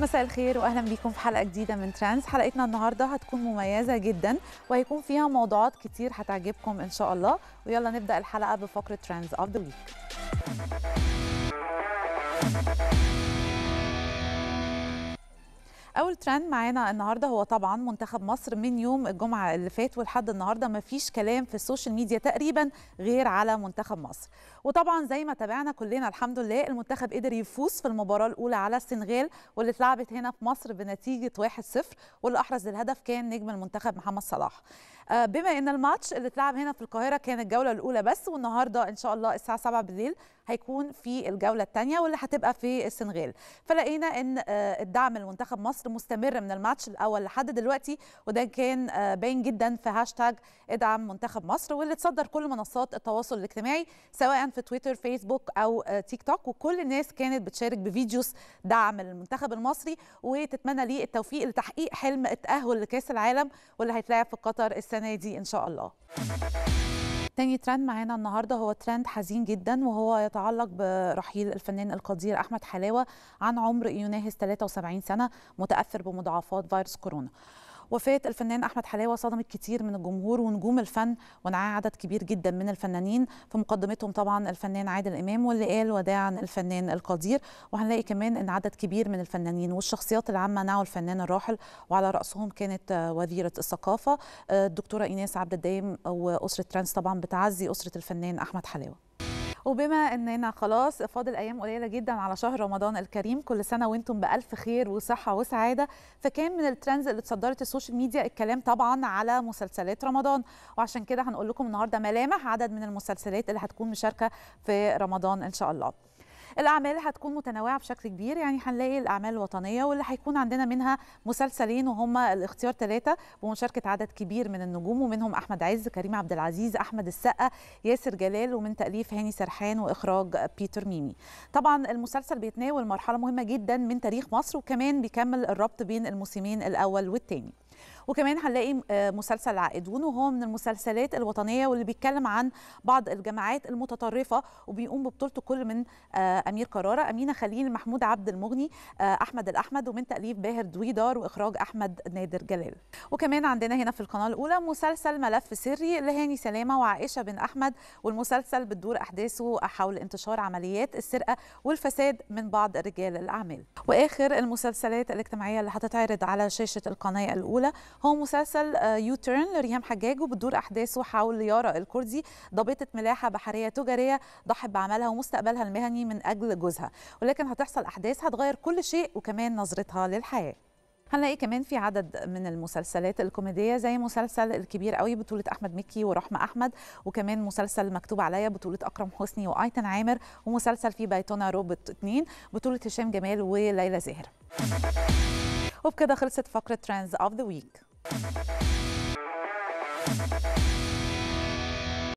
مساء الخير واهلا بيكم في حلقه جديده من ترانس حلقتنا النهارده هتكون مميزه جدا وهيكون فيها موضوعات كتير هتعجبكم ان شاء الله ويلا نبدا الحلقه بفقره ترانز اوف ذا ويك اول ترند معانا النهارده هو طبعا منتخب مصر من يوم الجمعه اللي فات ولحد النهارده مفيش كلام في السوشيال ميديا تقريبا غير على منتخب مصر وطبعا زي ما تابعنا كلنا الحمد لله المنتخب قدر يفوز في المباراه الاولى على السنغال واللي اتلعبت هنا في مصر بنتيجه 1-0 واللي احرز الهدف كان نجم المنتخب محمد صلاح آه، بما ان الماتش اللي اتلعب هنا في القاهره كان الجوله الاولى بس والنهارده ان شاء الله الساعه 7 بالليل هيكون في الجوله الثانيه واللي هتبقى في السنغال فلقينا ان آه، الدعم لمنتخب مصر مستمر من الماتش الاول لحد دلوقتي وده كان آه، باين جدا في هاشتاج ادعم منتخب مصر واللي تصدر كل منصات التواصل الاجتماعي سواء في تويتر فيسبوك او تيك توك وكل الناس كانت بتشارك بفيديوز دعم للمنتخب المصري وتتمنى ليه التوفيق لتحقيق حلم التاهل لكاس العالم واللي هيتلعب في قطر السنة السنه دي ان شاء الله تاني ترند معانا النهارده هو ترند حزين جدا وهو يتعلق برحيل الفنان القدير احمد حلاوه عن عمر يناهز 73 سنه متاثر بمضاعفات فيروس كورونا وفاة الفنان أحمد حلاوة صدمت كتير من الجمهور ونجوم الفن ونعاه عدد كبير جدا من الفنانين في مقدمتهم طبعا الفنان عادل إمام واللي قال وداعا الفنان القدير وهنلاقي كمان أن عدد كبير من الفنانين والشخصيات العامة نعوا الفنان الراحل وعلى رأسهم كانت وزيرة الثقافة آه، الدكتورة إيناس عبد الدايم وأسرة ترانس طبعا بتعزي أسرة الفنان أحمد حلاوة وبما اننا خلاص فاضل ايام قليله جدا على شهر رمضان الكريم كل سنه وانتم بالف خير وصحه وسعاده فكان من الترندز اللي اتصدرت السوشيال ميديا الكلام طبعا على مسلسلات رمضان وعشان كده هنقول لكم النهارده ملامح عدد من المسلسلات اللي هتكون مشاركه في رمضان ان شاء الله الاعمال هتكون متنوعه بشكل كبير يعني هنلاقي الاعمال الوطنيه واللي هيكون عندنا منها مسلسلين وهم الاختيار ثلاثه بمشاركه عدد كبير من النجوم ومنهم احمد عز كريم عبد العزيز احمد السقا ياسر جلال ومن تاليف هاني سرحان واخراج بيتر ميمي طبعا المسلسل بيتناول مرحله مهمه جدا من تاريخ مصر وكمان بيكمل الربط بين الموسمين الاول والثاني وكمان هنلاقي آه، مسلسل عائدون وهو من المسلسلات الوطنيه واللي بيتكلم عن بعض الجماعات المتطرفه وبيقوم ببطولته كل من آه، امير قراره امينه خليل محمود عبد المغني آه، احمد الاحمد ومن تاليف باهر دويدار واخراج احمد نادر جلال وكمان عندنا هنا في القناه الاولى مسلسل ملف سري لهاني سلامه وعائشه بن احمد والمسلسل بتدور احداثه حول انتشار عمليات السرقه والفساد من بعض رجال الاعمال واخر المسلسلات الاجتماعيه اللي هتتعرض على شاشه القناه الاولى هو مسلسل يوتيرن آه، لريهام حجاج وبتدور احداثه حول يارا الكردي ضابطه ملاحه بحريه تجاريه ضحت بعملها ومستقبلها المهني من اجل جوزها ولكن هتحصل احداث هتغير كل شيء وكمان نظرتها للحياه هنلاقي كمان في عدد من المسلسلات الكوميديه زي مسلسل الكبير قوي بطوله احمد مكي ورحمه احمد وكمان مسلسل مكتوب عليا بطوله اكرم حسني وايتن عامر ومسلسل في بيتنا روبوت 2 بطوله هشام جمال وليلى زاهر وبكده خلصت فقره ترانز اوف ذا ويك Música